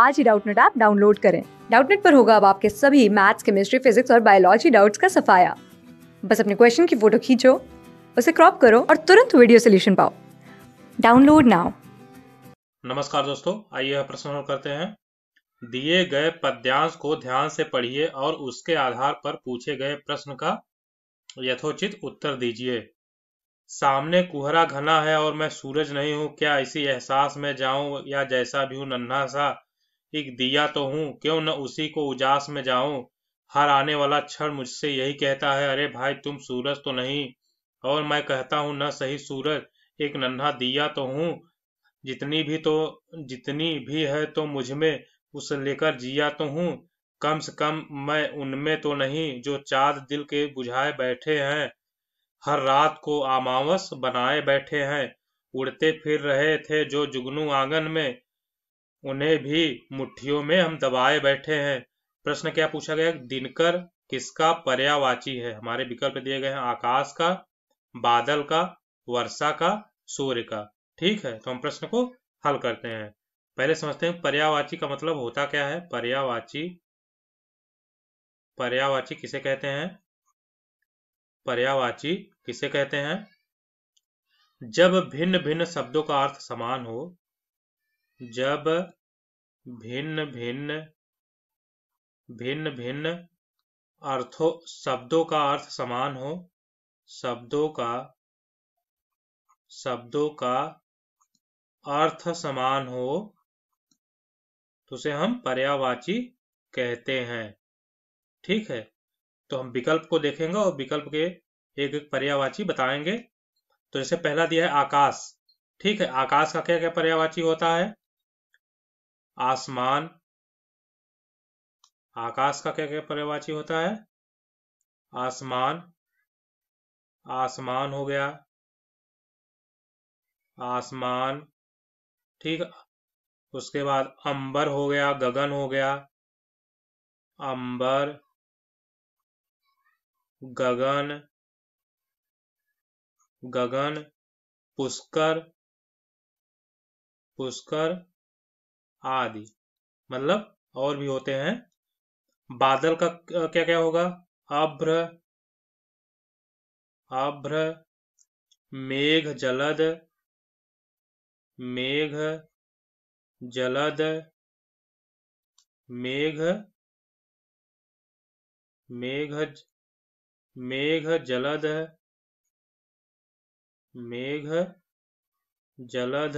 आज ही Doubtnut app download करें डाउटनेट पर होगा अब आपके सभी मैथ्स केमिस्ट्री फिजिक्स और बायोलॉजी डाउट्स का सफाया बस अपने क्वेश्चन की फोटो खींचो उसे क्रॉप करो और तुरंत वीडियो सोल्यूशन पाओ डाउनलोड नाउ नमस्कार दोस्तों आइए प्रश्न करते हैं दिए गए पद्यांश को ध्यान से पढ़िए और उसके आधार पर पूछे गए प्रश्न का यथोचित उत्तर दीजिए सामने कुहरा घना है और मैं सूरज नहीं हूं क्या इसी एहसास में जाऊं या जैसा भी हूं नन्हा सा एक दिया तो हूं क्यों न उसी को उजास में जाऊं हर आने वाला क्षण मुझसे यही कहता है अरे भाई तुम सूरज तो नहीं और मैं कहता हूँ न सही सूरज एक नन्हा दिया तो हूँ जितनी भी तो जितनी भी है तो मुझ में उस लेकर जिया तो हूँ कम से कम मैं उनमें तो नहीं जो चार दिल के बुझाए बैठे हैं हर रात को आमावस बनाए बैठे हैं उड़ते फिर रहे थे जो जुगनू आंगन में उन्हें भी मुट्ठियों में हम दबाए बैठे हैं प्रश्न क्या पूछा गया दिनकर किसका पर्यावाची है हमारे विकल्प दिए गए हैं आकाश का बादल का वर्षा का सूर्य का ठीक है तो हम प्रश्न को हल करते हैं पहले समझते हैं पर्यावाची का मतलब होता क्या है पर्यावाची पर्यावाची किसे कहते हैं पर्यावाची किसे कहते हैं जब भिन्न भिन्न शब्दों का अर्थ समान हो जब भिन्न भिन्न भिन्न भिन्न अर्थों शब्दों का अर्थ समान हो शब्दों का शब्दों का अर्थ समान हो तो उसे हम पर्यावाची कहते हैं ठीक है तो हम विकल्प को देखेंगे और विकल्प के एक एक पर्यावाची बताएंगे तो जैसे पहला दिया है आकाश ठीक है आकाश का क्या क्या पर्यावाची होता है आसमान आकाश का क्या क्या परिवाची होता है आसमान आसमान हो गया आसमान ठीक उसके बाद अंबर हो गया गगन हो गया अंबर गगन गगन पुष्कर पुष्कर आदि मतलब और भी होते हैं बादल का क्या क्या होगा अभ्र अभ्र मेघ जलद मेघ जलद मेघ मेघ मेघ जलद मेघ जलद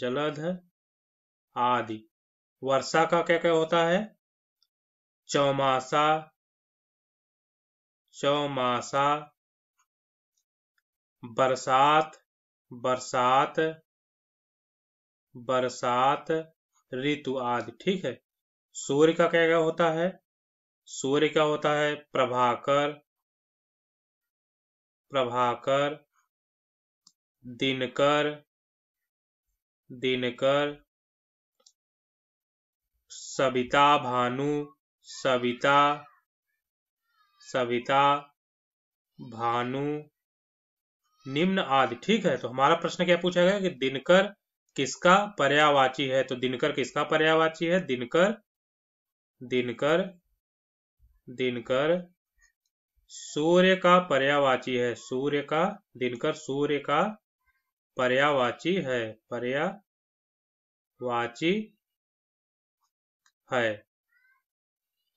जलद आदि वर्षा का क्या क्या होता है चौमासा चौमासा बरसात बरसात बरसात ऋतु आदि ठीक है सूर्य का क्या क्या होता है सूर्य का होता है प्रभाकर प्रभाकर दिनकर दिनकर सविता भानु सविता सविता भानु निम्न आदि ठीक है तो हमारा प्रश्न क्या पूछा गया कि दिनकर किसका पर्यावाची है तो दिनकर किसका पर्यावाची है दिनकर दिनकर दिनकर सूर्य का पर्यावाची है सूर्य का दिनकर सूर्य का पर्यावाची है पर्यावाची है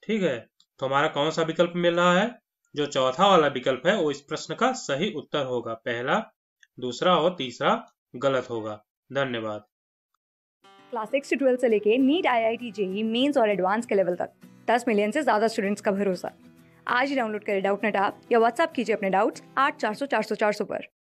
ठीक है तो हमारा कौन सा विकल्प मिल रहा है जो चौथा वाला विकल्प है वो इस प्रश्न का सही उत्तर होगा पहला दूसरा और तीसरा गलत होगा धन्यवाद क्लास सिक्स ट्वेल्थ ट्वेल्व से लेके NEET I I T JEE mains और एडवांस के लेवल तक दस मिलियन से ज्यादा स्टूडेंट्स का भरोसा आज ही डाउनलोड करें डाउट नेट आप या व्हाट्सअप कीजिए अपने डाउट्स आठ चार सौ चार सौ चार सौ पर